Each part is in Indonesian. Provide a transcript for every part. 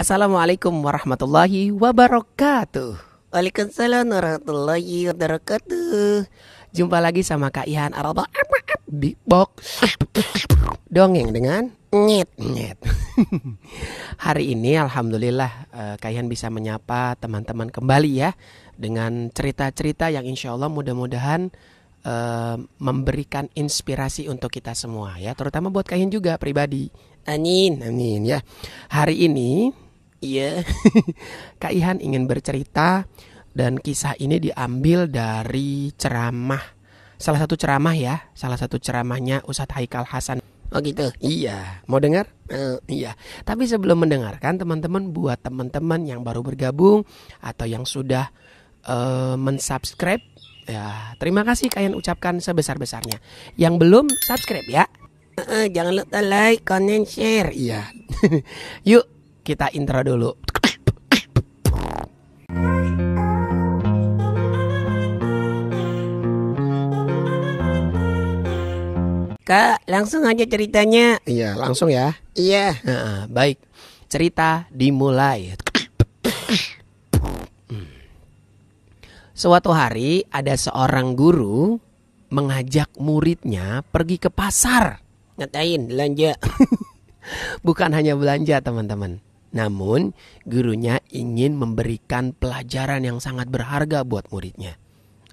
Assalamualaikum warahmatullahi wabarakatuh. Waalaikumsalam warahmatullahi wabarakatuh. Jumpa lagi sama Kak Ihan Araba box Dongeng dengan Nyet Nyet Hari ini Alhamdulillah eh, Kak Ihan bisa menyapa teman-teman kembali ya Dengan cerita-cerita yang insyaallah mudah-mudahan uh, Memberikan inspirasi untuk kita semua ya Terutama buat Kak Ihan juga pribadi Amin, amin ya Hari ini Iya, Kak Ihan ingin bercerita dan kisah ini diambil dari ceramah. Salah satu ceramah ya, salah satu ceramahnya Ustadz Haikal Hasan. Oh gitu. Iya, mau dengar? Uh, iya. Tapi sebelum mendengarkan teman-teman buat teman-teman yang baru bergabung atau yang sudah uh, mensubscribe ya, terima kasih kalian ucapkan sebesar-besarnya. Yang belum subscribe ya. Uh, jangan lupa like, comment, share. Iya. Yuk kita intro dulu. Kak, langsung aja ceritanya. Iya, langsung ya. Iya. Nah, baik. Cerita dimulai. Suatu hari ada seorang guru mengajak muridnya pergi ke pasar. Ngatain belanja. Bukan hanya belanja, teman-teman. Namun, gurunya ingin memberikan pelajaran yang sangat berharga buat muridnya.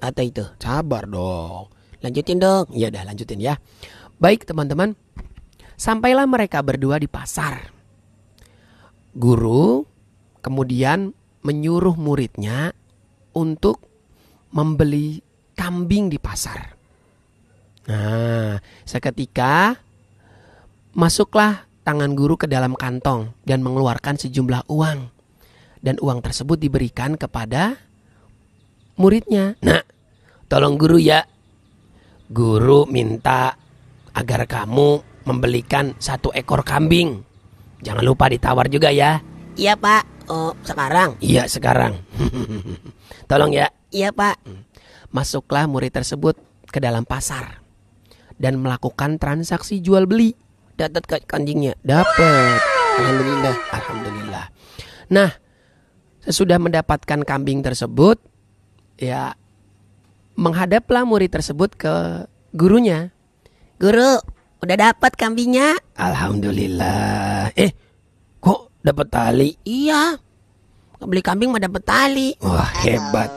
Atau itu, sabar dong. Lanjutin dong. Ya udah lanjutin ya. Baik teman-teman, sampailah mereka berdua di pasar. Guru kemudian menyuruh muridnya untuk membeli kambing di pasar. Nah, seketika masuklah tangan guru ke dalam kantong dan mengeluarkan sejumlah uang. Dan uang tersebut diberikan kepada muridnya. Nah, tolong guru ya. Guru minta agar kamu membelikan satu ekor kambing. Jangan lupa ditawar juga ya. Iya pak. Oh sekarang? Iya sekarang. tolong ya. Iya pak. Masuklah murid tersebut ke dalam pasar dan melakukan transaksi jual beli dapat kancingnya dapat alhamdulillah alhamdulillah nah sesudah mendapatkan kambing tersebut ya menghadaplah murid tersebut ke gurunya guru udah dapat kambingnya alhamdulillah eh kok dapat tali iya beli kambing mah dapat tali. Wah hebat,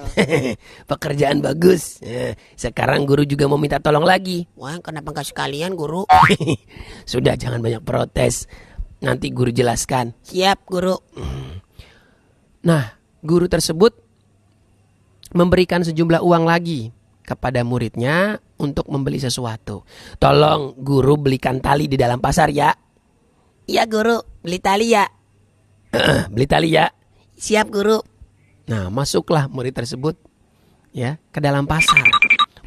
pekerjaan bagus. Eh, sekarang guru juga mau minta tolong lagi. Wah kenapa enggak sekalian guru? Sudah jangan banyak protes. Nanti guru jelaskan. Siap guru. Hmm. Nah guru tersebut memberikan sejumlah uang lagi kepada muridnya untuk membeli sesuatu. Tolong guru belikan tali di dalam pasar ya. Iya guru, beli tali ya. beli tali ya. Siap guru. Nah, masuklah murid tersebut ya ke dalam pasar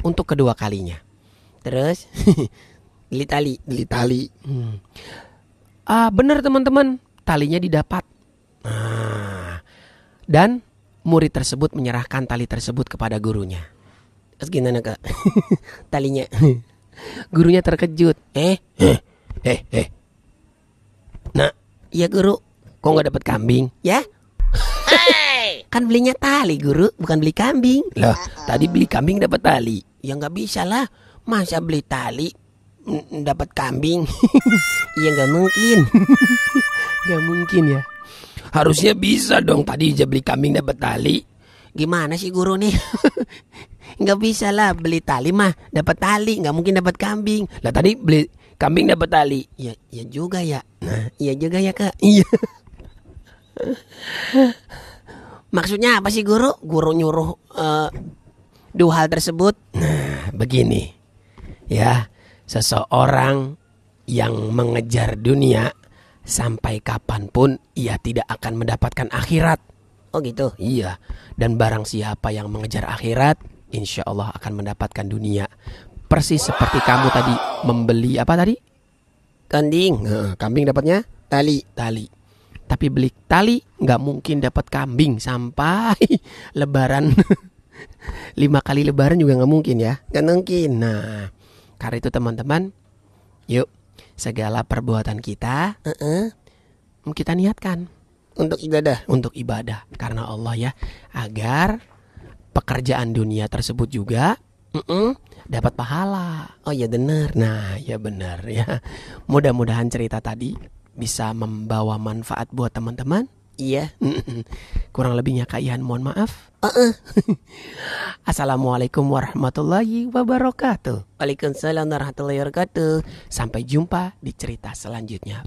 untuk kedua kalinya. Terus beli tali, beli tali. Hmm. Ah, benar teman-teman, talinya didapat. Nah, dan murid tersebut menyerahkan tali tersebut kepada gurunya. Terus gimana kak? Talinya. Gurunya terkejut. Eh? eh, eh, eh, Nah, iya guru. Kok nggak dapat kambing? Ya, Kan belinya tali, guru, bukan beli kambing. Loh, tadi beli kambing dapat tali. Ya nggak bisa lah. Masa beli tali dapat kambing? ya nggak mungkin. Nggak mungkin ya. Harusnya bisa dong tadi aja beli kambing dapat tali. Gimana sih guru nih? nggak bisa lah beli tali mah dapat tali nggak mungkin dapat kambing lah tadi beli kambing dapat tali ya ya juga ya nah iya juga ya kak iya Maksudnya apa sih guru? Guru nyuruh uh, dua hal tersebut. Nah, begini. Ya, seseorang yang mengejar dunia sampai kapanpun ia tidak akan mendapatkan akhirat. Oh gitu. Iya. Dan barang siapa yang mengejar akhirat, insya Allah akan mendapatkan dunia. Persis seperti kamu tadi membeli apa tadi? Kambing. Nah, kambing dapatnya tali. Tali tapi beli tali nggak mungkin dapat kambing sampai lebaran lima kali lebaran juga nggak mungkin ya nggak mungkin nah karena itu teman-teman yuk segala perbuatan kita uh -uh, kita niatkan untuk ibadah untuk ibadah karena Allah ya agar pekerjaan dunia tersebut juga uh -uh, dapat pahala oh ya benar nah ya benar ya mudah-mudahan cerita tadi bisa membawa manfaat buat teman-teman. Iya. Kurang lebihnya Kak Ihan mohon maaf. Uh Assalamualaikum warahmatullahi wabarakatuh. Waalaikumsalam warahmatullahi wabarakatuh. Sampai jumpa di cerita selanjutnya.